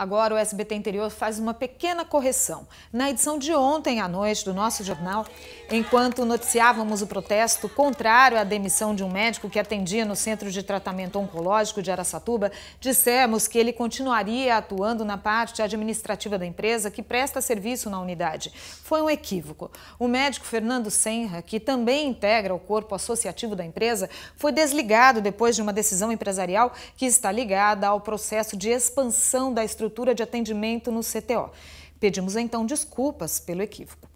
Agora o SBT Interior faz uma pequena correção. Na edição de ontem à noite do nosso jornal, enquanto noticiávamos o protesto contrário à demissão de um médico que atendia no Centro de Tratamento Oncológico de Araçatuba, dissemos que ele continuaria atuando na parte administrativa da empresa que presta serviço na unidade. Foi um equívoco. O médico Fernando Senra, que também integra o corpo associativo da empresa, foi desligado depois de uma decisão empresarial que está ligada ao processo de expansão da estrutura estrutura de atendimento no CTO. Pedimos então desculpas pelo equívoco.